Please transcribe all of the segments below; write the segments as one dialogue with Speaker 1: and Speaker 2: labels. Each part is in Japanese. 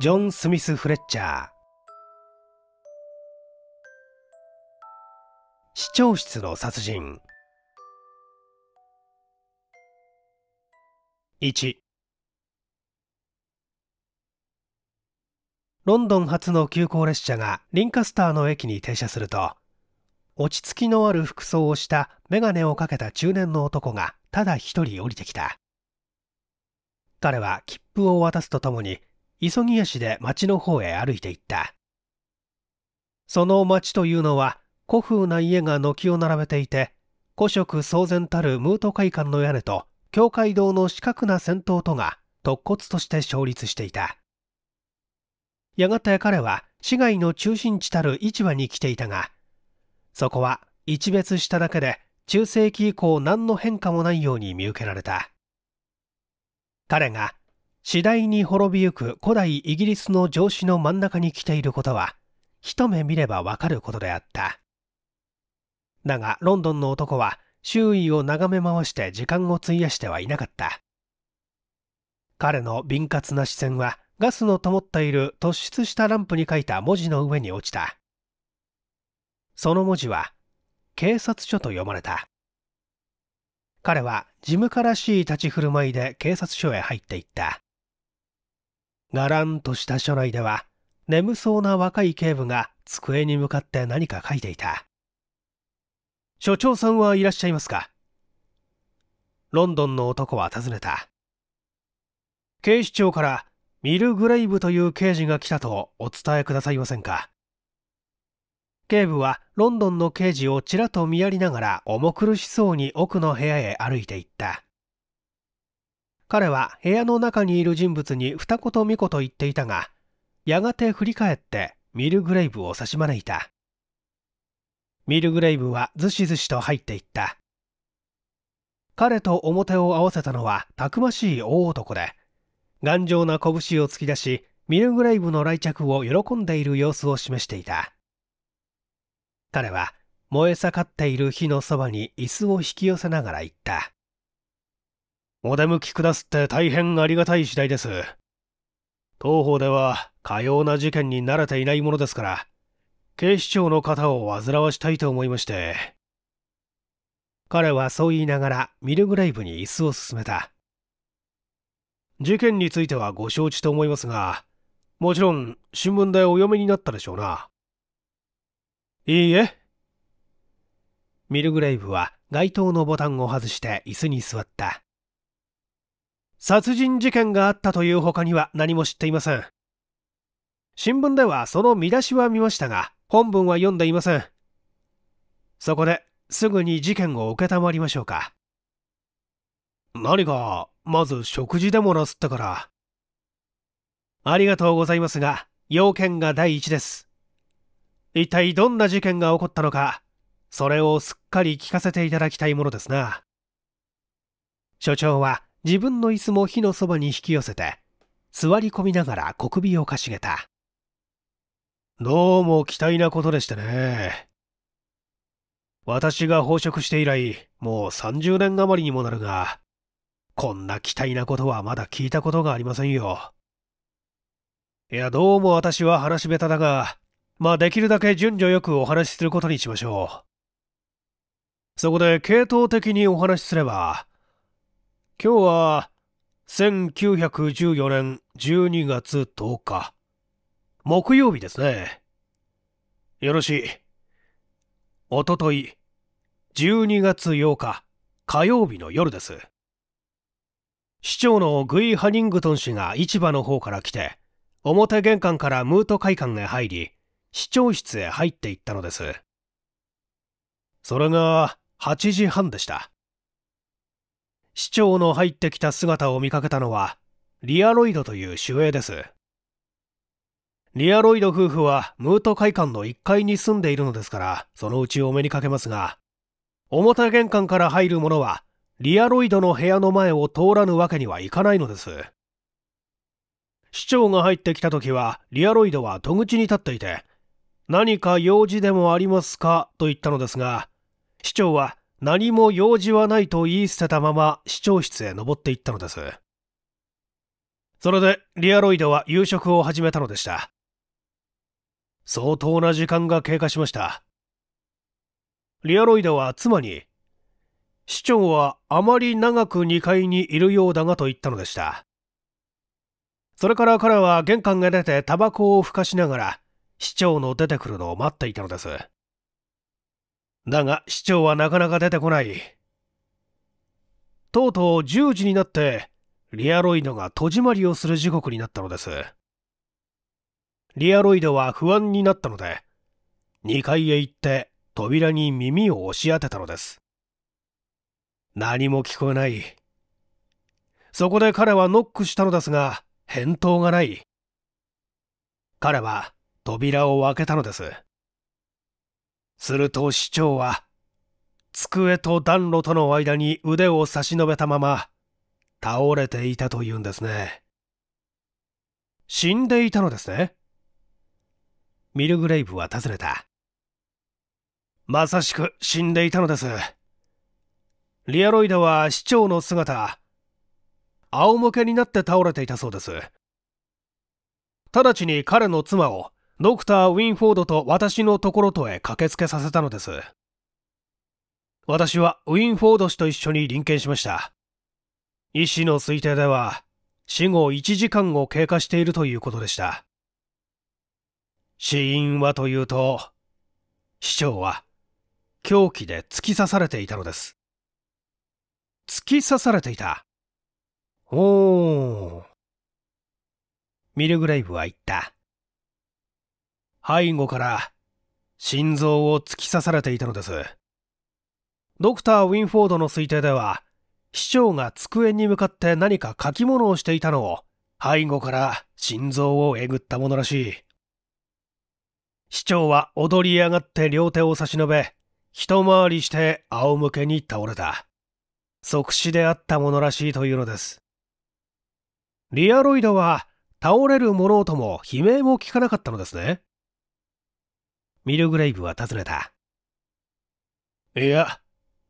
Speaker 1: ジョン・スミス・フレッチャー市長室の殺人1ロンドン発の急行列車がリンカスターの駅に停車すると落ち着きのある服装をした眼鏡をかけた中年の男がただ一人降りてきた彼は切符を渡すとともに急ぎ足で町の方へ歩いていったその町というのは古風な家が軒を並べていて古色騒然たるムート会館の屋根と教会堂の四角な戦闘とが突骨として勝立していたやがて彼は市街の中心地たる市場に来ていたがそこは一別しただけで中世紀以降何の変化もないように見受けられた彼が次第に滅びゆく古代イギリスの上司の真ん中に来ていることは、一目見ればわかることであった。だが、ロンドンの男は、周囲を眺め回して時間を費やしてはいなかった。彼の敏活な視線は、ガスの灯っている突出したランプに書いた文字の上に落ちた。その文字は、警察署と読まれた。彼は事務家らしい立ち振る舞いで警察署へ入っていった。がらんとした署内では、眠そうな若い警部が机に向かって何か書いていた。所長さんはいらっしゃいますかロンドンの男は尋ねた。警視庁からミル・グレイブという刑事が来たとお伝えくださいませんか警部はロンドンの刑事をちらと見やりながら重苦しそうに奥の部屋へ歩いていった。彼は部屋の中にいる人物に二言三言言っていたが、やがて振り返ってミルグレイブを差し招いた。ミルグレイブはずしずしと入っていった。彼と表を合わせたのはたくましい大男で、頑丈な拳を突き出し、ミルグレイブの来着を喜んでいる様子を示していた。彼は燃え盛っている火のそばに椅子を引き寄せながら言った。お出向きくだすって大変ありがたい次第です。当方では、かような事件に慣れていないものですから、警視庁の方を煩わしたいと思いまして。彼はそう言いながら、ミルグレイブに椅子を進めた。事件についてはご承知と思いますが、もちろん、新聞でお読みになったでしょうな。いいえ。ミルグレイブは街灯のボタンを外して椅子に座った。殺人事件があったという他には何も知っていません。新聞ではその見出しは見ましたが、本文は読んでいません。そこですぐに事件を承りましょうか。何か、まず食事でもなすったから。ありがとうございますが、要件が第一です。一体どんな事件が起こったのか、それをすっかり聞かせていただきたいものですな。所長は自分の椅子も火のそばに引き寄せて、座り込みながら小首をかしげた。どうも期待なことでしたね。私が飽食して以来、もう30年余りにもなるが、こんな期待なことはまだ聞いたことがありませんよ。いや、どうも私は話し下手だが、まあできるだけ順序よくお話しすることにしましょう。そこで系統的にお話しすれば、今日は1914年12月10日、木曜日ですね。よろしい。おととい、12月8日、火曜日の夜です。市長のグイ・ハニングトン氏が市場の方から来て、表玄関からムート会館へ入り、市長室へ入っていったのです。それが8時半でした。市長の入ってきた姿を見かけたのは、リアロイドという守衛です。リアロイド夫婦はムート会館の1階に住んでいるのですから、そのうちお目にかけますが、表玄関から入る者は、リアロイドの部屋の前を通らぬわけにはいかないのです。市長が入ってきた時は、リアロイドは戸口に立っていて、何か用事でもありますかと言ったのですが、市長は、何も用事はないと言い捨てたまま市長室へ登っていったのです。それでリアロイドは夕食を始めたのでした。相当な時間が経過しました。リアロイドは妻に、市長はあまり長く2階にいるようだがと言ったのでした。それから彼は玄関へ出てタバコをふかしながら、市長の出てくるのを待っていたのです。だが市長はなかなか出てこない。とうとう10時になって、リアロイドが戸締まりをする時刻になったのです。リアロイドは不安になったので、2階へ行って扉に耳を押し当てたのです。何も聞こえない。そこで彼はノックしたのですが、返答がない。彼は扉を開けたのです。すると市長は、机と暖炉との間に腕を差し伸べたまま、倒れていたというんですね。死んでいたのですね。ミルグレイブは尋ねた。まさしく死んでいたのです。リアロイドは市長の姿、仰向けになって倒れていたそうです。直ちに彼の妻をドクター・ウィンフォードと私のところとへ駆けつけさせたのです。私はウィンフォード氏と一緒に臨検しました。医師の推定では、死後1時間を経過しているということでした。死因はというと、市長は狂気で突き刺されていたのです。突き刺されていた。おー。ミルグレイブは言った。背後から心臓を突き刺されていたのですドクター・ウィンフォードの推定では市長が机に向かって何か書き物をしていたのを背後から心臓をえぐったものらしい市長は踊り上がって両手を差し伸べ一回りして仰向けに倒れた即死であったものらしいというのですリアロイドは倒れるものとも悲鳴も聞かなかったのですねミルグレイブは尋ねた。いや、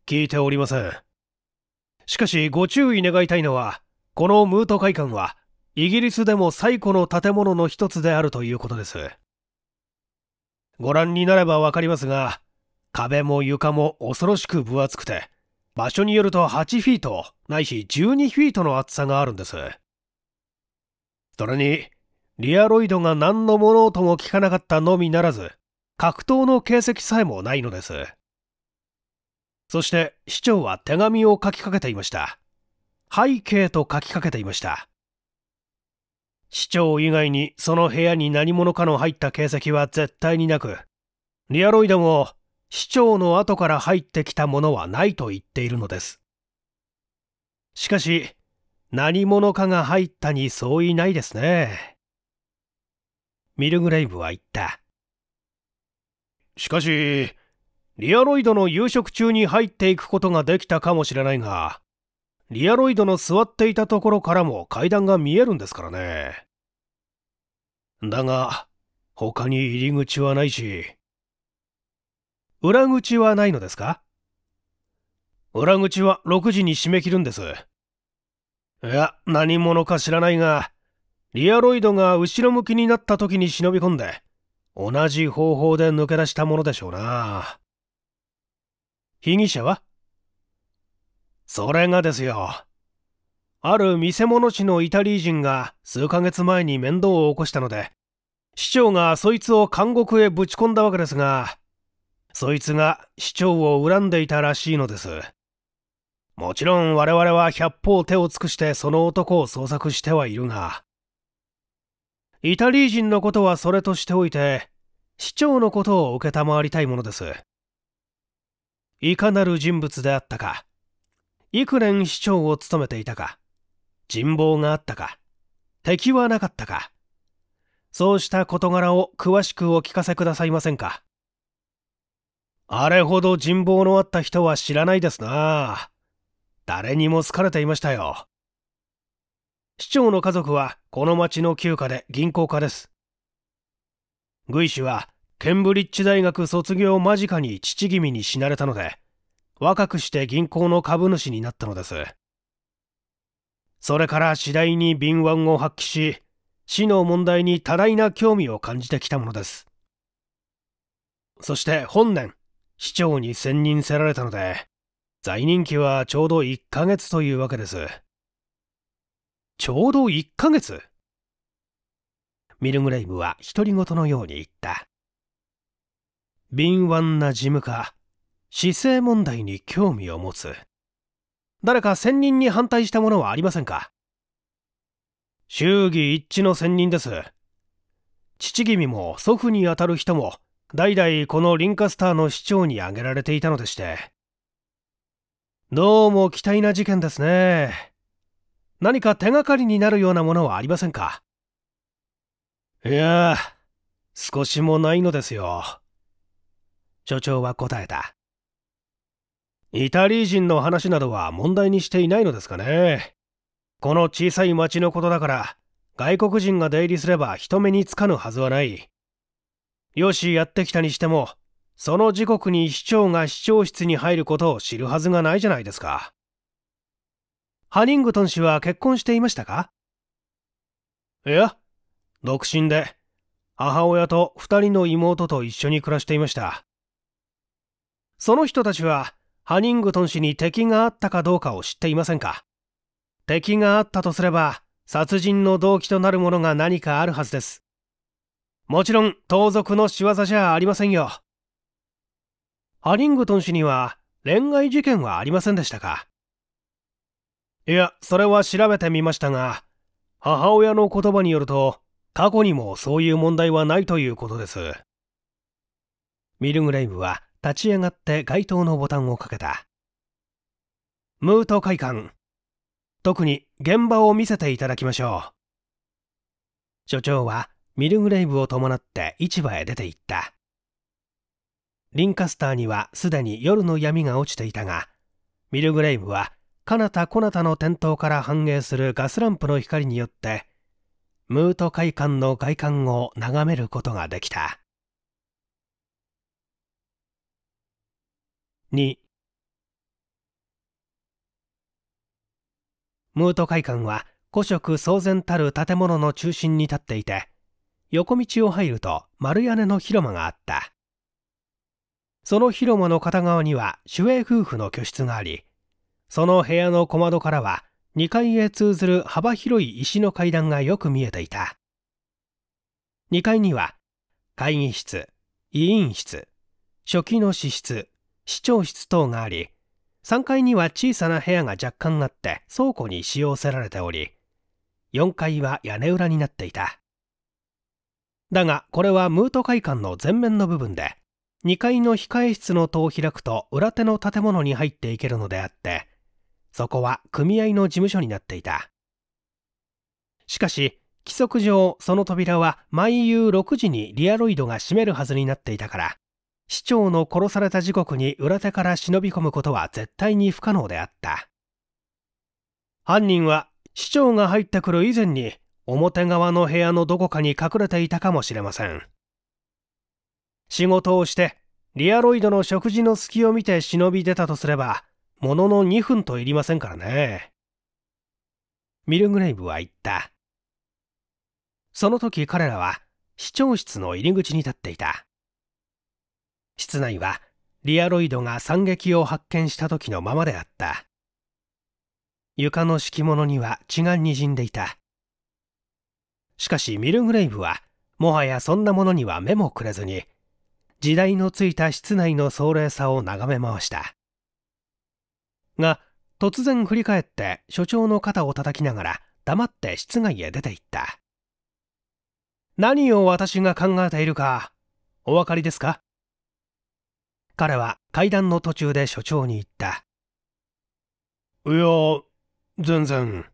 Speaker 1: 聞いておりません。しかしご注意願いたいのは、このムート会館は、イギリスでも最古の建物の一つであるということです。ご覧になればわかりますが、壁も床も恐ろしく分厚くて、場所によると8フィート、ないし12フィートの厚さがあるんです。それに、リアロイドが何の物音も聞かなかったのみならず、格闘の形跡さえもないのです。そして市長は手紙を書きかけていました。背景と書きかけていました。市長以外にその部屋に何者かの入った形跡は絶対になく、リアロイドも市長の後から入ってきたものはないと言っているのです。しかし、何者かが入ったに相違ないですね。ミルグレイブは言った。しかし、リアロイドの夕食中に入っていくことができたかもしれないが、リアロイドの座っていたところからも階段が見えるんですからね。だが、他に入り口はないし、裏口はないのですか裏口は6時に締め切るんです。いや、何者か知らないが、リアロイドが後ろ向きになった時に忍び込んで、同じ方法で抜け出したものでしょうな。被疑者はそれがですよ。ある見せ物師のイタリー人が数ヶ月前に面倒を起こしたので、市長がそいつを監獄へぶち込んだわけですが、そいつが市長を恨んでいたらしいのです。もちろん我々は百方手を尽くしてその男を捜索してはいるが、イタリー人のことはそれとしておいて、市長のことを承りたいものです。いかなる人物であったか、幾年市長を務めていたか、人望があったか、敵はなかったか、そうした事柄を詳しくお聞かせくださいませんか。あれほど人望のあった人は知らないですな。誰にも好かれていましたよ。市長の家族はこの町の旧家で銀行家です。グイ氏はケンブリッジ大学卒業間近に父君に死なれたので、若くして銀行の株主になったのです。それから次第に敏腕を発揮し、市の問題に多大な興味を感じてきたものです。そして本年、市長に選任せられたので、在任期はちょうど1ヶ月というわけです。ちょうど1ヶ月。ミルグレイブは独り言のように言った。敏腕な事務家、姿勢問題に興味を持つ。誰か選任に反対したものはありませんか衆議一致の選任です。父君も祖父にあたる人も、代々このリンカスターの市長に挙げられていたのでして。どうも期待な事件ですね。何か手がかりになるようなものはありませんかいや少しもないのですよ。所長は答えた。イタリー人の話などは問題にしていないのですかね。この小さい町のことだから、外国人が出入りすれば人目につかぬはずはない。よしやってきたにしても、その時刻に市長が市長室に入ることを知るはずがないじゃないですか。ハニングトン氏は結婚していましたかいや、独身で、母親と2人の妹と一緒に暮らしていました。その人たちは、ハニングトン氏に敵があったかどうかを知っていませんか敵があったとすれば、殺人の動機となるものが何かあるはずです。もちろん、盗賊の仕業じゃありませんよ。ハニングトン氏には、恋愛事件はありませんでしたかいや、それは調べてみましたが、母親の言葉によると、過去にもそういう問題はないということです。ミルグレイブは立ち上がって街灯のボタンをかけた。ムート会館。特に現場を見せていただきましょう。所長はミルグレイブを伴って市場へ出て行った。リンカスターにはすでに夜の闇が落ちていたが、ミルグレイブは彼方たこなたの点灯から反映するガスランプの光によってムート会館の外観を眺めることができた2ムート会館は古色騒然たる建物の中心に立っていて横道を入ると丸屋根の広間があったその広間の片側には守衛夫婦の居室がありその部屋の小窓からは2階へ通ずる幅広い石の階段がよく見えていた2階には会議室委員室書記の支室市長室等があり3階には小さな部屋が若干あって倉庫に使用せられており4階は屋根裏になっていただがこれはムート会館の前面の部分で2階の控え室の戸を開くと裏手の建物に入っていけるのであってそこは組合の事務所になっていた。しかし、規則上、その扉は毎夕6時にリアロイドが閉めるはずになっていたから、市長の殺された時刻に裏手から忍び込むことは絶対に不可能であった。犯人は市長が入ってくる以前に表側の部屋のどこかに隠れていたかもしれません。仕事をしてリアロイドの食事の隙を見て忍び出たとすればものの2分といりませんからね。ミルグレイブは言った。その時彼らは市長室の入り口に立っていた。室内はリアロイドが惨劇を発見した時のままであった。床の敷物には血が滲んでいた。しかしミルグレイブはもはやそんなものには目もくれずに時代のついた室内の壮麗さを眺め回した。が突然振り返って所長の肩を叩きながら黙って室外へ出て行った何を私が考えているかお分かりですか彼は階段の途中で所長に言ったいや全然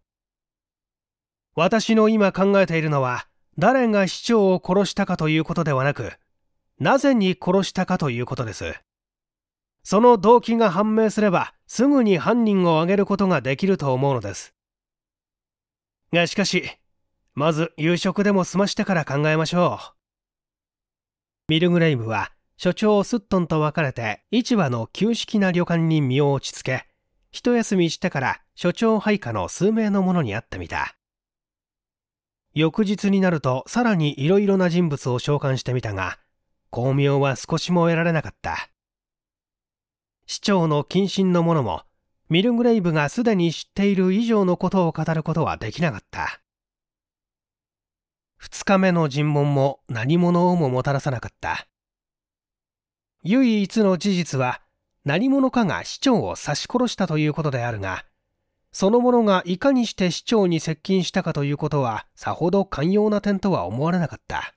Speaker 1: 私の今考えているのは誰が市長を殺したかということではなくなぜに殺したかということですその動機が判明すればすぐに犯人を挙げることができると思うのですがしかしまず夕食でも済ましてから考えましょうミルグレイムは所長スットンと別れて市場の旧式な旅館に身を落ち着け一休みしてから所長配下の数名の者に会ってみた翌日になるとさらに色々な人物を召喚してみたが巧妙は少しも得られなかった市長の謹慎の者もミルグレイブがすでに知っている以上のことを語ることはできなかった2日目の尋問も何者をももたらさなかった唯一の事実は何者かが市長を刺し殺したということであるがその者がいかにして市長に接近したかということはさほど寛容な点とは思われなかった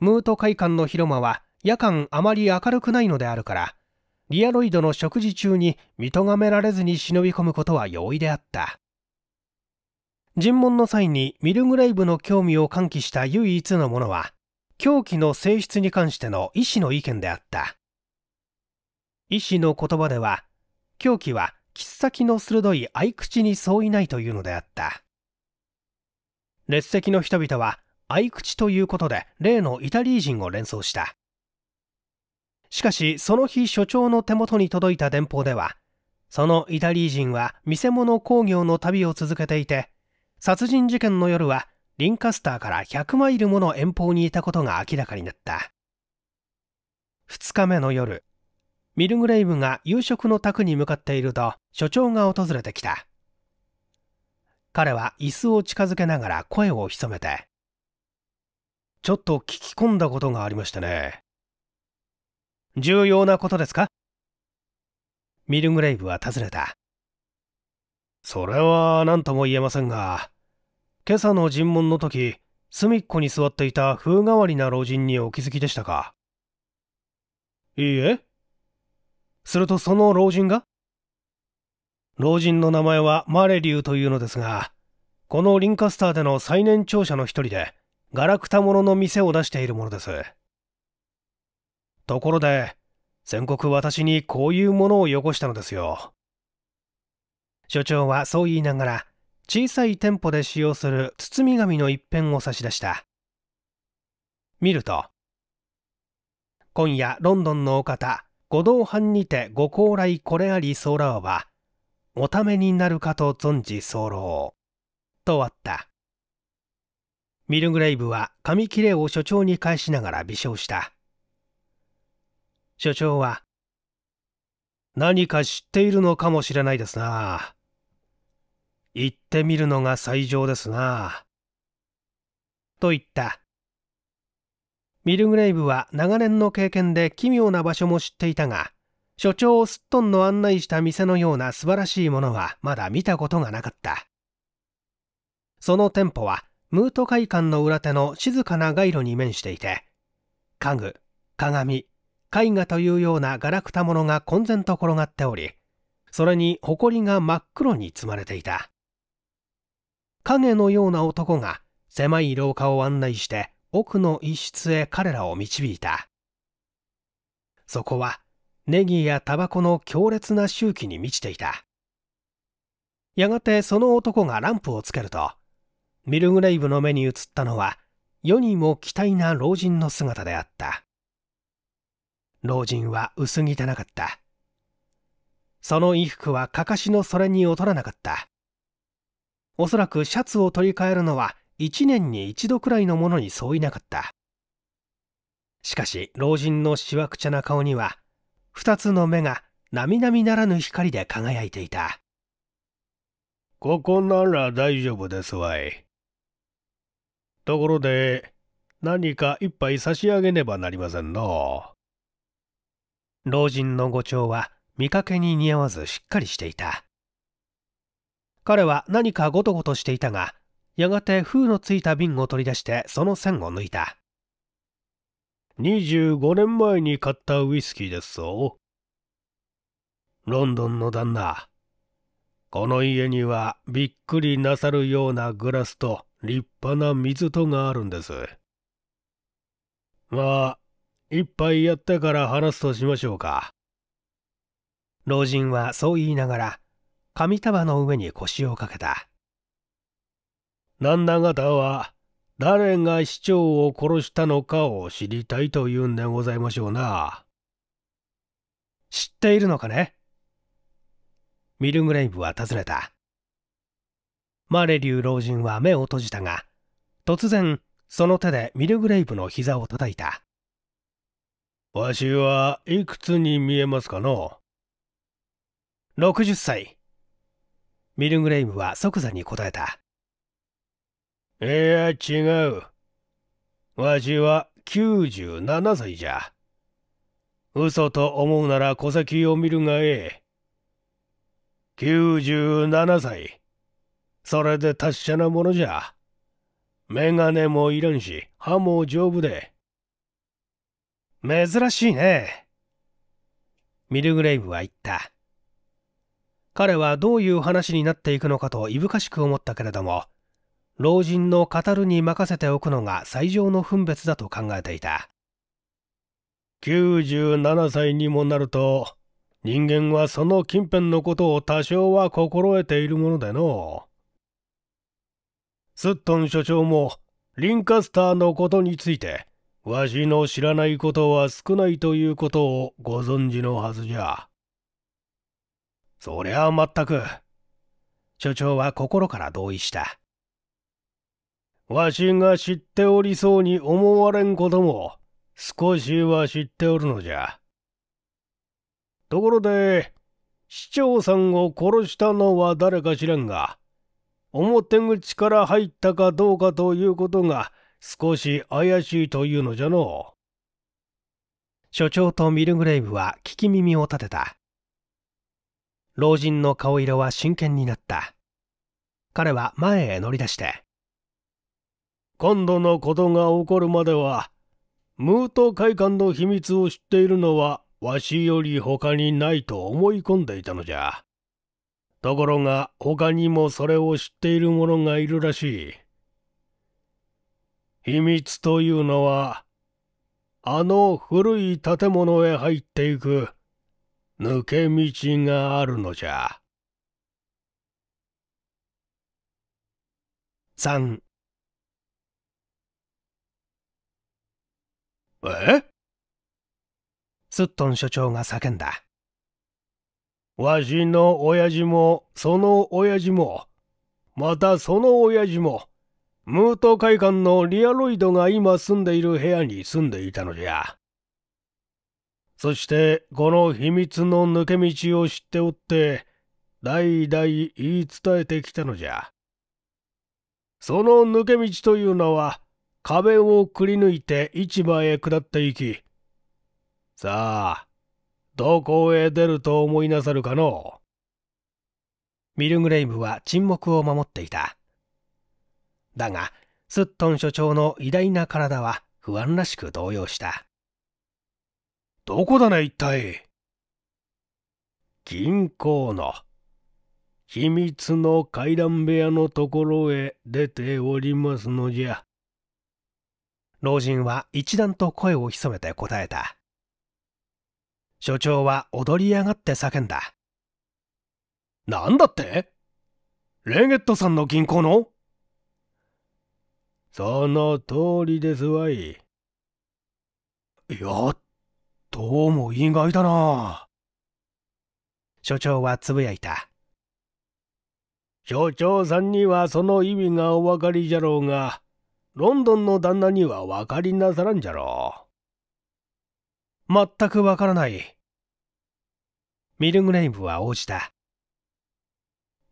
Speaker 1: ムート会館の広間は夜間あまり明るくないのであるからリアロイドの食事中に見とがめられずに忍び込むことは容易であった。尋問の際にミルグレイブの興味を喚起した唯一のものは、狂気の性質に関しての医師の意見であった。医師の言葉では、狂気は切っ先の鋭い合口に相違ないというのであった。列席の人々は、合口ということで例のイタリー人を連想した。しかしその日所長の手元に届いた電報ではそのイタリー人は見せ物工業の旅を続けていて殺人事件の夜はリンカスターから100マイルもの遠方にいたことが明らかになった2日目の夜ミルグレイブが夕食の宅に向かっていると所長が訪れてきた彼は椅子を近づけながら声を潜めてちょっと聞き込んだことがありましてね重要なことですかミルグレイブは尋ねた。それは何とも言えませんが、今朝の尋問の時、隅っこに座っていた風変わりな老人にお気づきでしたかいいえ。するとその老人が老人の名前はマレリューというのですが、このリンカスターでの最年長者の一人で、ガラクタものの店を出しているものです。ところで、先刻私にこういうものをよこしたのですよ。所長はそう言いながら、小さい店舗で使用する包み紙の一辺を差し出した。見ると、今夜ロンドンのお方、ご同伴にてご高来これあり候は、おためになるかと存じ候。とあった。ミルグレイブは紙切れを所長に返しながら微笑した。所長は。何か知っているのかもしれないですな。行ってみるのが最上ですな。と言った。ミルグレイブは長年の経験で奇妙な場所も知っていたが、所長スットンの案内した店のような素晴らしいものはまだ見たことがなかった。その店舗は、ムート会館の裏手の静かな街路に面していて、家具、鏡、絵画というようなガラクタものが混然と転がっておりそれに埃が真っ黒に積まれていた影のような男が狭い廊下を案内して奥の一室へ彼らを導いたそこはネギやタバコの強烈な周期に満ちていたやがてその男がランプをつけるとミルグレイブの目に映ったのは世にも期待な老人の姿であった老人は薄汚かったその衣服はかかしのそれに劣らなかったおそらくシャツを取り替えるのは1年に1度くらいのものに相違なかったしかし老人のしわくちゃな顔には2つの目が並々ならぬ光で輝いていたここなら大丈夫ですわいところで何か一杯差し上げねばなりませんの老人の語長は見かけに似合わずしっかりしていた彼は何かゴトゴトしていたがやがて封のついた瓶を取り出してその線を抜いた25年前に買ったウイスキーですぞロンドンの旦那この家にはびっくりなさるようなグラスと立派な水戸があるんですまあ一杯やったから話すとしましょうか。老人はそう言いながら、紙束の上に腰をかけた。旦那方は、誰が市長を殺したのかを知りたいと言うんでございましょうな。知っているのかねミルグレイブは尋ねた。マレリュー老人は目を閉じたが、突然、その手でミルグレイブの膝を叩いた。わしはいくつに見えますかの60歳。ミルグレイムは即座に答えた。いや、違う。わしは97歳じゃ。嘘と思うなら戸籍を見るがええ。97歳。それで達者なものじゃ。メガネもいらんし、歯も丈夫で。珍しいね。ミルグレイブは言った。彼はどういう話になっていくのかといぶかしく思ったけれども、老人の語るに任せておくのが最上の分別だと考えていた。97歳にもなると、人間はその近辺のことを多少は心得ているものでの。スットン所長も、リンカスターのことについて、わしの知らないことは少ないということをご存知のはずじゃ。そりゃあ全く。所長は心から同意した。わしが知っておりそうに思われんことも少しは知っておるのじゃ。ところで、市長さんを殺したのは誰か知らんが、表口から入ったかどうかということが少し怪しいというのじゃの。所長とミルグレイブは聞き耳を立てた。老人の顔色は真剣になった。彼は前へ乗り出して。今度のことが起こるまでは、ムート会館の秘密を知っているのはわしより他にないと思い込んでいたのじゃ。ところが他にもそれを知っている者がいるらしい。秘密というのは、あの古い建物へ入っていく抜け道があるのじゃ。3えスットン所長が叫んだ。わしの親父も、その親父も、またその親父も、ムート会館のリアロイドが今住んでいる部屋に住んでいたのじゃ。そしてこの秘密の抜け道を知っておって、代々言い伝えてきたのじゃ。その抜け道というのは、壁をくり抜いて市場へ下っていき、さあ、どこへ出ると思いなさるかのミルグレイムは沈黙を守っていた。だが、スットン所長の偉大な体は不安らしく動揺した。どこだね、一体。銀行の秘密の階段部屋のところへ出ておりますのじゃ。老人は一段と声を潜めて答えた。所長は踊り上がって叫んだ。なんだってレゲットさんの銀行のその通りですわい。いや、どうも意外だな。所長はつぶやいた。所長さんにはその意味がお分かりじゃろうが、ロンドンの旦那には分かりなさらんじゃろう。全く分からない。ミルグレイブは応じた。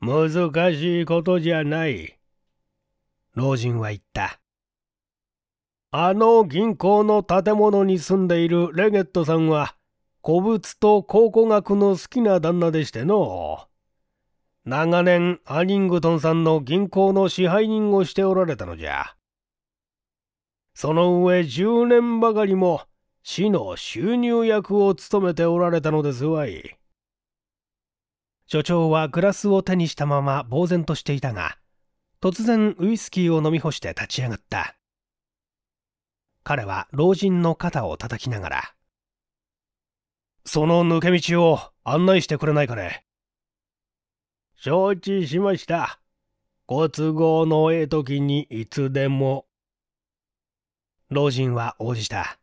Speaker 1: 難しいことじゃない。老人は言った。あの銀行の建物に住んでいるレゲットさんは、古物と考古学の好きな旦那でしての。長年、アニングトンさんの銀行の支配人をしておられたのじゃ。その上、10年ばかりも、市の収入役を務めておられたのですわい。所長はグラスを手にしたまま呆然としていたが、突然ウイスキーを飲み干して立ち上がった彼は老人の肩を叩きながらその抜け道を案内してくれないかね承知しましたご都合のええ時にいつでも老人は応じた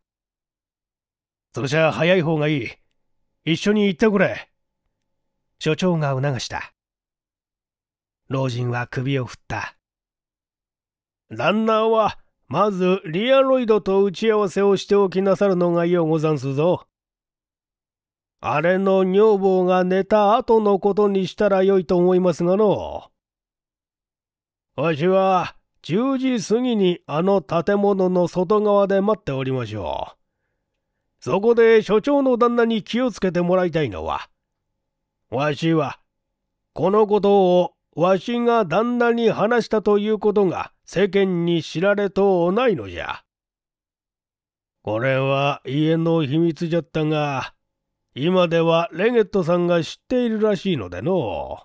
Speaker 1: それじゃ早い方がいい一緒に行ってくれ所長が促した老人は首を振った。ランナーは、まずリアロイドと打ち合わせをしておきなさるのがようござんすぞ。あれの女房が寝た後のことにしたらよいと思いますがの。わしは、10時過ぎにあの建物の外側で待っておりましょう。そこで所長の旦那に気をつけてもらいたいのは、わしは、このことをわしが旦那に話したということが世間に知られとうないのじゃ。これは家の秘密じゃったが、今ではレゲットさんが知っているらしいのでの。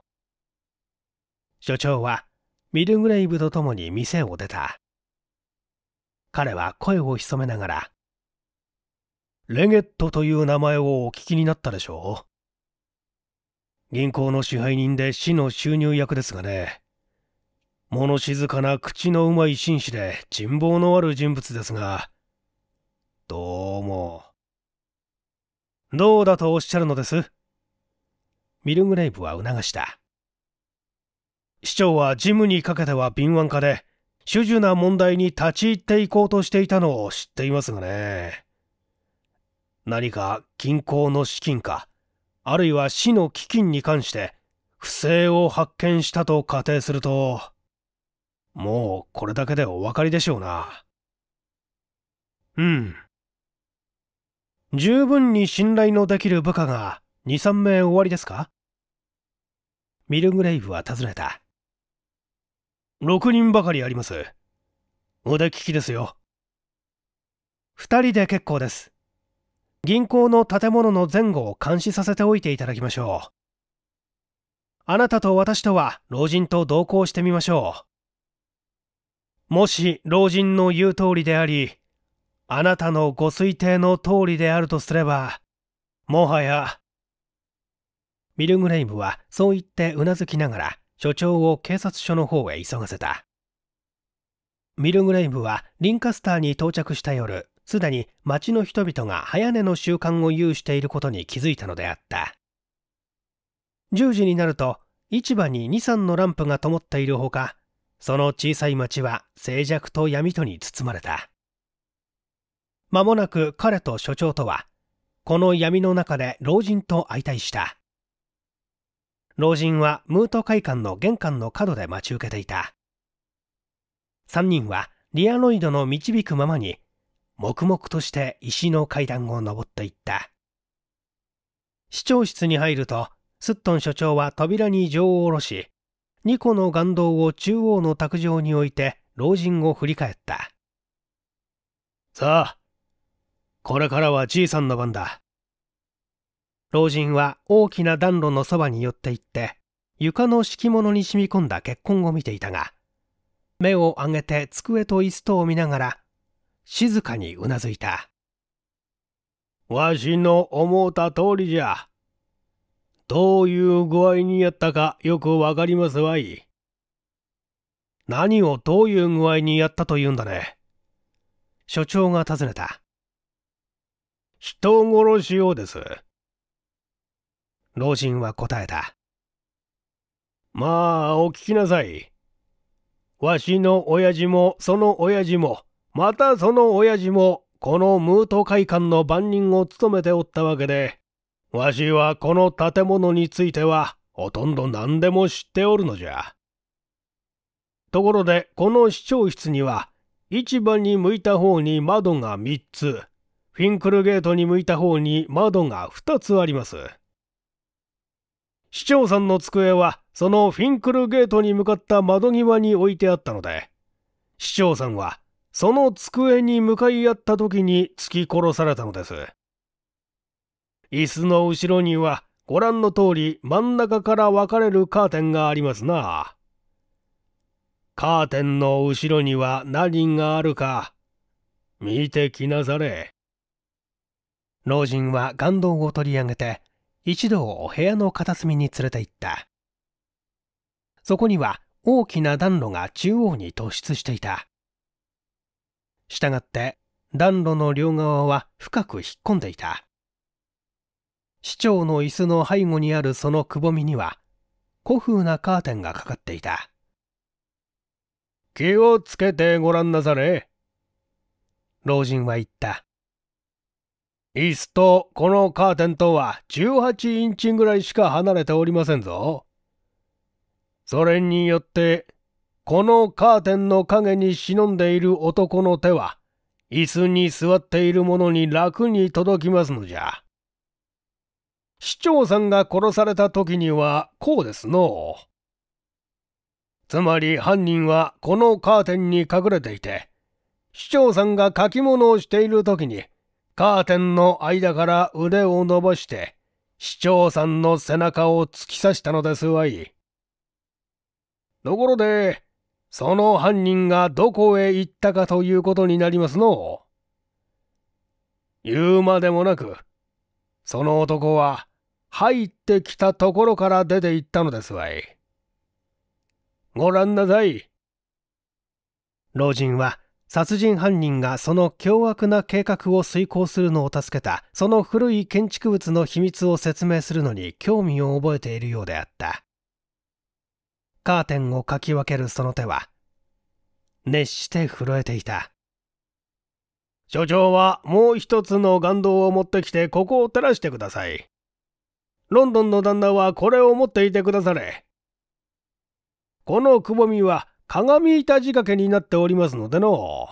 Speaker 1: 所長はミルグレイブと共に店を出た。彼は声を潜めながら、レゲットという名前をお聞きになったでしょう銀行の支配人で市の収入役ですがね。物静かな口のうまい紳士で人望のある人物ですが、どうも。どうだとおっしゃるのですミルグレイブは促した。市長はジムにかけては敏腕化で、主従な問題に立ち入っていこうとしていたのを知っていますがね。何か銀行の資金か、あるいは市の基金に関して不正を発見したと仮定するともうこれだけでお分かりでしょうなうん十分に信頼のできる部下が23名終わりですかミルグレイブは尋ねた6人ばかりあります腕利きですよ2人で結構です銀行の建物の前後を監視させておいていただきましょうあなたと私とは老人と同行してみましょうもし老人の言う通りでありあなたのご推定の通りであるとすればもはやミルグレイムはそう言ってうなずきながら所長を警察署の方へ急がせたミルグレイムはリンカスターに到着した夜すでに町の人々が早寝の習慣を有していることに気づいたのであった10時になると市場に23のランプが灯っているほかその小さい町は静寂と闇とに包まれた間もなく彼と所長とはこの闇の中で老人と相対した老人はムート会館の玄関の角で待ち受けていた3人はリアノイドの導くままに黙々として石の階段を上っていった。市長室に入ると、スットン所長は扉に錠を下ろし、2個の岩洞を中央の卓上に置いて老人を振り返った。さあ、これからはじいさんの番だ。老人は大きな暖炉のそばに寄っていって、床の敷物に染み込んだ血痕を見ていたが、目を上げて机と椅子とを見ながら静かにうなずいた。わしの思うた通りじゃ。どういう具合にやったかよくわかりますわい。何をどういう具合にやったと言うんだね。所長が尋ねた。人殺しをです。老人は答えた。まあ、お聞きなさい。わしの親父もその親父もまたその親父もこのムート会館の番人を務めておったわけで、わしはこの建物についてはほとんど何でも知っておるのじゃ。ところで、この市長室には、市場に向いた方に窓が3つ、フィンクルゲートに向いた方に窓が2つあります。市長さんの机は、そのフィンクルゲートに向かった窓際に置いてあったので、市長さんはその机に向かい合った時に突き殺されたのです。椅子の後ろにはご覧の通り真ん中から分かれるカーテンがありますな。カーテンの後ろには何があるか見てきなされ。老人は岩洞を取り上げて一度お部屋の片隅に連れて行った。そこには大きな暖炉が中央に突出していた。したがって暖炉の両側は深く引っ込んでいた市長の椅子の背後にあるそのくぼみには古風なカーテンがかかっていた気をつけてごらんなされ老人は言った椅子とこのカーテンとは18インチぐらいしか離れておりませんぞそれによってこのカーテンの影に忍んでいる男の手は、椅子に座っている者に楽に届きますのじゃ。市長さんが殺された時にはこうですの。つまり犯人はこのカーテンに隠れていて、市長さんが書き物をしている時に、カーテンの間から腕を伸ばして、市長さんの背中を突き刺したのですわい。ところで、その犯人がどこへ行ったかということになりますのう。言うまでもなく、その男は入ってきたところから出て行ったのですわい。ご覧なさい。老人は殺人犯人がその凶悪な計画を遂行するのを助けたその古い建築物の秘密を説明するのに興味を覚えているようであったカーテンをかき分けるその手は、熱して震えていた。所長はもう一つの岩洞を持ってきてここを照らしてください。ロンドンの旦那はこれを持っていてくだされ。このくぼみは鏡板仕掛けになっておりますのでの。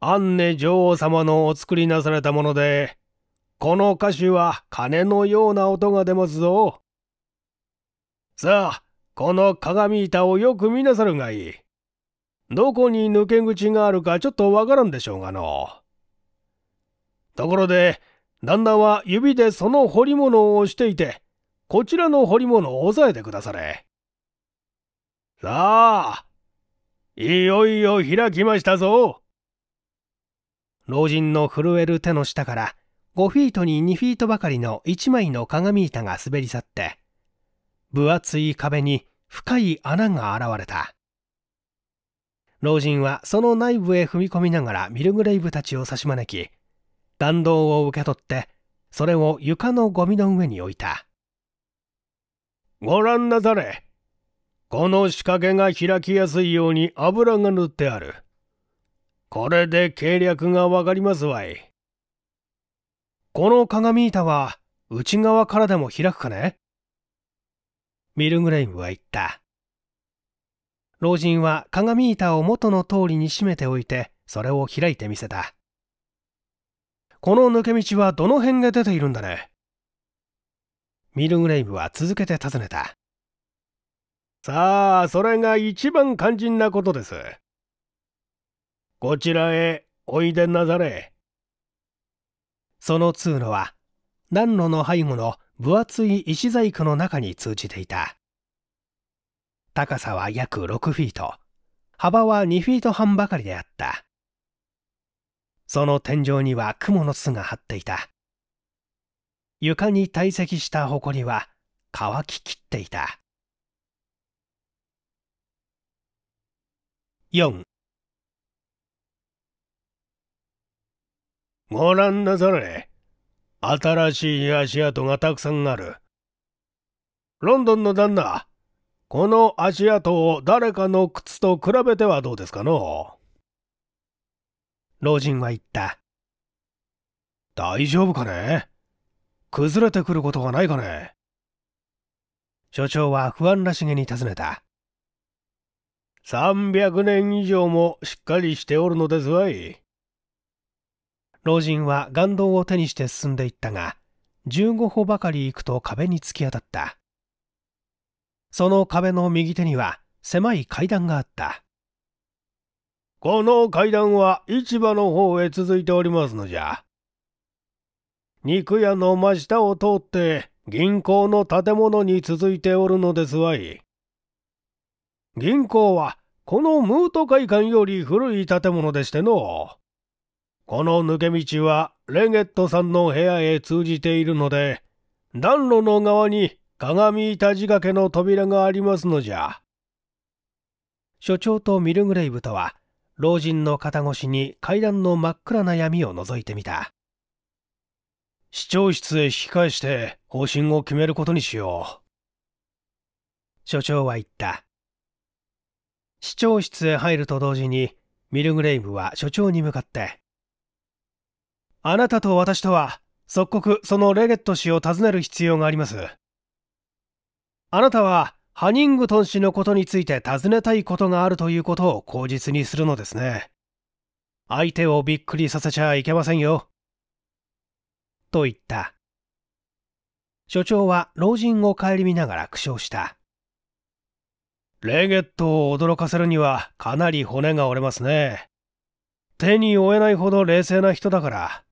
Speaker 1: アンネ女王様のお作りなされたもので、この歌手は鐘のような音が出ますぞ。さあ、この鏡板をよく見なさるがいい。どこに抜け口があるかちょっとわからんでしょうがの。ところで、旦那は指でその彫り物を押していて、こちらの彫り物を押さえてくだされ。さあ、いよいよ開きましたぞ。老人の震える手の下から、5フィートに2フィートばかりの1枚の鏡板が滑り去って、分厚い壁に深い穴が現れた老人はその内部へ踏み込みながらミルグレイブたちを差し招き弾道を受け取ってそれを床のゴミの上に置いたご覧なされこの仕掛けが開きやすいように油が塗ってあるこれで計略がわかりますわいこの鏡板は内側からでも開くかねミルグレイブは言った。老人は鏡板を元の通りに締めておいて、それを開いてみせた。この抜け道はどの辺で出ているんだねミルグレイブは続けて尋ねた。さあ、それが一番肝心なことです。こちらへおいでなされ。その通路は、暖炉の背後の分厚い石細工の中に通じていた高さは約6フィート幅は2フィート半ばかりであったその天井には雲の巣が張っていた床に堆積した埃は乾ききっていた4ご覧なされ新しい足跡がたくさんある。ロンドンの旦那、この足跡を誰かの靴と比べてはどうですかの老人は言った。大丈夫かね崩れてくることがないかね所長は不安らしげに尋ねた。300年以上もしっかりしておるのですわい。老人は岩洞を手にして進んでいったが15歩ばかり行くと壁に突き当たったその壁の右手には狭い階段があったこの階段は市場の方へ続いておりますのじゃ肉屋の真下を通って銀行の建物に続いておるのですわい銀行はこのムート会館より古い建物でしてのこの抜け道はレゲットさんの部屋へ通じているので、暖炉の側に鏡板仕掛けの扉がありますのじゃ。所長とミルグレイブとは、老人の肩越しに階段の真っ暗な闇を覗いてみた。市長室へ引き返して方針を決めることにしよう。所長は言った。市長室へ入ると同時に、ミルグレイブは所長に向かって、あなたと私とは、即刻そのレゲット氏を訪ねる必要があります。あなたは、ハニングトン氏のことについて尋ねたいことがあるということを口実にするのですね。相手をびっくりさせちゃいけませんよ。と言った。所長は老人を顧みながら苦笑した。レゲットを驚かせるにはかなり骨が折れますね。手に負えないほど冷静な人だから、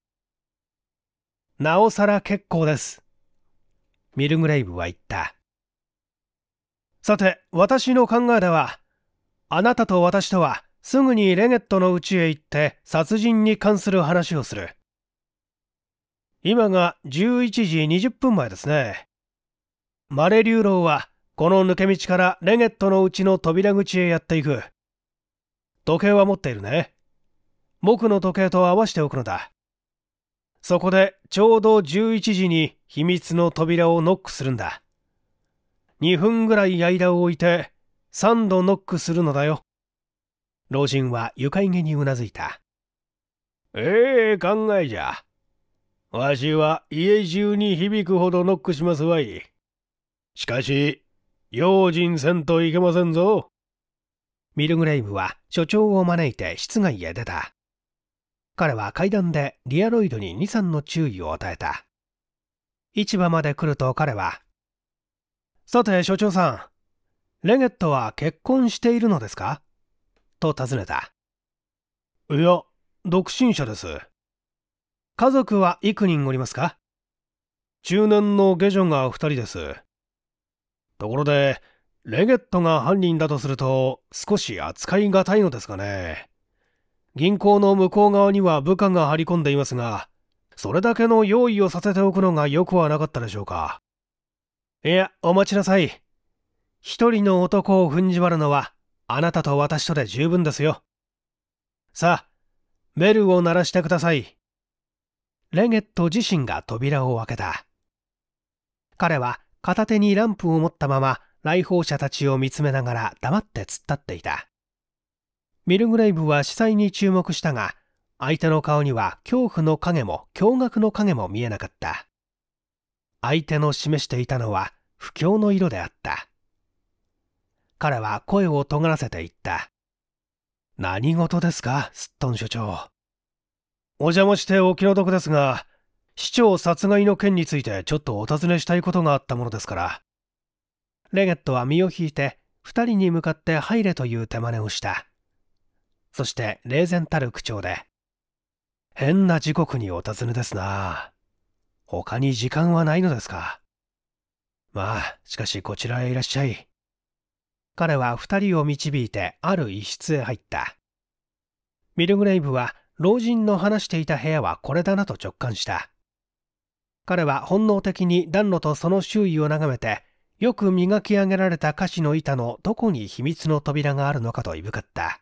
Speaker 1: なおさら結構です。ミルグレイブは言った。さて、私の考えでは、あなたと私とはすぐにレゲットの家へ行って殺人に関する話をする。今が11時20分前ですね。マレリューローはこの抜け道からレゲットのうちの扉口へやっていく。時計は持っているね。僕の時計と合わせておくのだ。そこでちょうど11時に秘密の扉をノックするんだ。2分ぐらい間を置いて3度ノックするのだよ。老人は床快げにうなずいた。ええー、考えじゃ。わしは家中に響くほどノックしますわい。しかし、用心せんといけませんぞ。ミルグレイムは所長を招いて室外へ出た。彼は階段でリアロイドに2、3の注意を与えた。市場まで来ると彼は、さて所長さん、レゲットは結婚しているのですかと尋ねた。いや、独身者です。家族は幾人おりますか中年の下女が2人です。ところで、レゲットが犯人だとすると少し扱いがたいのですがね。銀行の向こう側には部下が張り込んでいますが、それだけの用意をさせておくのがよくはなかったでしょうか。いや、お待ちなさい。一人の男を踏んじ縛るのは、あなたと私とで十分ですよ。さあ、ベルを鳴らしてください。レゲット自身が扉を開けた。彼は片手にランプを持ったまま来訪者たちを見つめながら黙って突っ立っていた。ミルグレイブは司祭に注目したが、相手の顔には恐怖の影も驚愕の影も見えなかった。相手の示していたのは不況の色であった。彼は声を尖らせて言った。何事ですか、スットン所長。お邪魔してお気の毒ですが、市長殺害の件についてちょっとお尋ねしたいことがあったものですから。レゲットは身を引いて、2人に向かって入れという手真似をした。そして冷然たる口調で、変な時刻にお尋ねですな。他に時間はないのですか。まあ、しかしこちらへいらっしゃい。彼は二人を導いてある一室へ入った。ミルグレイブは老人の話していた部屋はこれだなと直感した。彼は本能的に暖炉とその周囲を眺めて、よく磨き上げられた菓子の板のどこに秘密の扉があるのかといぶかった。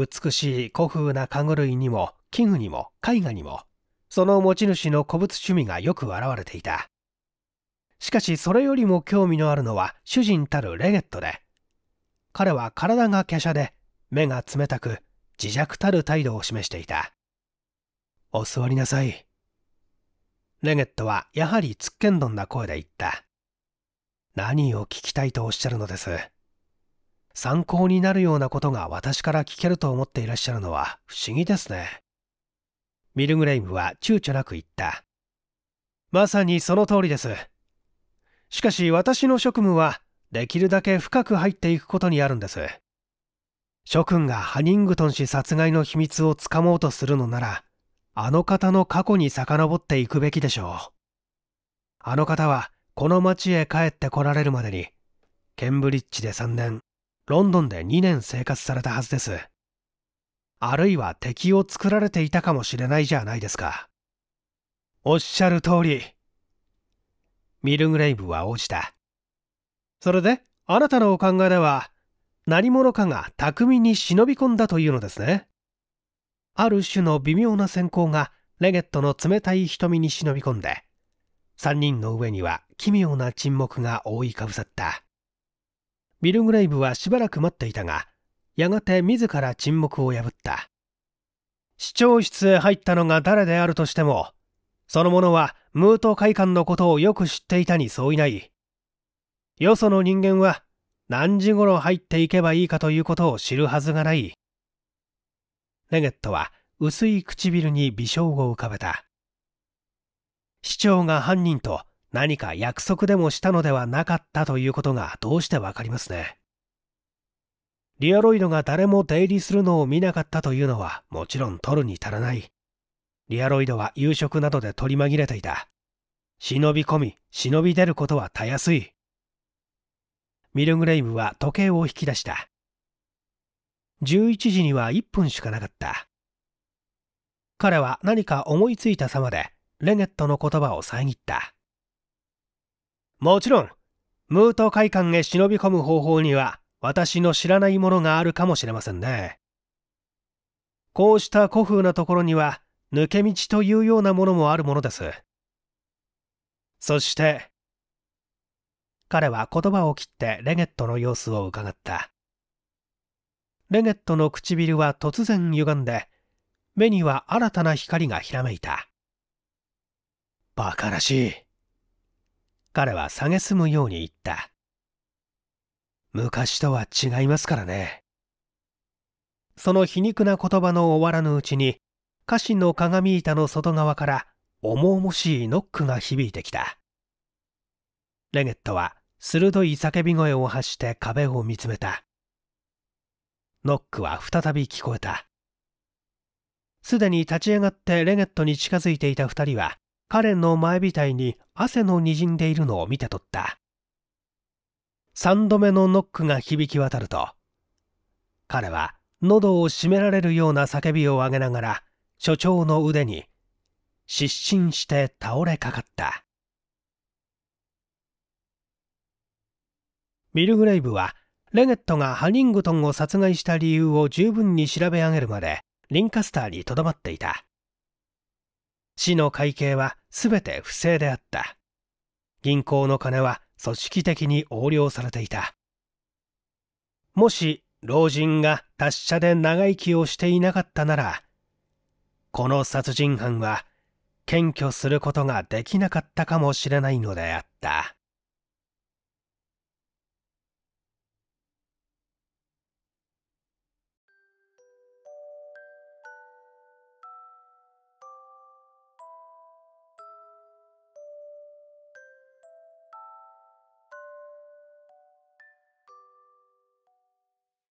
Speaker 1: 美しい古風な家具類にも器具にも絵画にもその持ち主の古物趣味がよく現れていたしかしそれよりも興味のあるのは主人たるレゲットで彼は体が華奢で目が冷たく自弱たる態度を示していたお座りなさいレゲットはやはりつっけんどんな声で言った何を聞きたいとおっしゃるのです参考になるようなことが私から聞けると思っていらっしゃるのは不思議ですね。ミルグレイムは躊躇なく言った。まさにその通りです。しかし私の職務はできるだけ深く入っていくことにあるんです。諸君がハニングトン氏殺害の秘密をつかもうとするのなら、あの方の過去に遡っていくべきでしょう。あの方はこの町へ帰って来られるまでに、ケンブリッジで3年、ロンドンで2年生活されたはずです。あるいは敵を作られていたかもしれないじゃないですか。おっしゃる通り。ミルグレイブは応じた。それで、あなたのお考えでは、何者かが巧みに忍び込んだというのですね。ある種の微妙な閃光がレゲットの冷たい瞳に忍び込んで、3人の上には奇妙な沈黙が覆いかぶさった。ビル・グレイブはしばらく待っていたがやがて自ら沈黙を破った市長室へ入ったのが誰であるとしてもその者はムート会館のことをよく知っていたに相違ないよその人間は何時頃入っていけばいいかということを知るはずがないネゲットは薄い唇に微笑を浮かべた市長が犯人と何か約束でもしたのではなかったということがどうしてわかりますね。リアロイドが誰も出入りするのを見なかったというのはもちろん取るに足らない。リアロイドは夕食などで取り紛れていた。忍び込み、忍び出ることはたやすい。ミルグレイムは時計を引き出した。11時には1分しかなかった。彼は何か思いついた様で、レネットの言葉を遮った。もちろん、ムート会館へ忍び込む方法には私の知らないものがあるかもしれませんね。こうした古風なところには抜け道というようなものもあるものです。そして、彼は言葉を切ってレゲットの様子を伺った。レゲットの唇は突然歪んで、目には新たな光がひらめいた。馬鹿らしい。彼は蔑むように言った。昔とは違いますからね。その皮肉な言葉の終わらぬうちに、家臣の鏡板の外側から重々しいノックが響いてきた。レゲットは鋭い叫び声を発して壁を見つめた。ノックは再び聞こえた。すでに立ち上がってレゲットに近づいていた二人は、カレンの前額に汗のにじんでいるのを見て取った。三度目のノックが響き渡ると、彼は喉を締められるような叫びを上げながら、所長の腕に失神して倒れかかった。ミルグレイブは、レゲットがハニングトンを殺害した理由を十分に調べ上げるまで、リンカスターにとどまっていた。市の会計は全て不正であった。銀行の金は組織的に横領されていた。もし老人が達者で長生きをしていなかったなら、この殺人犯は検挙することができなかったかもしれないのであった。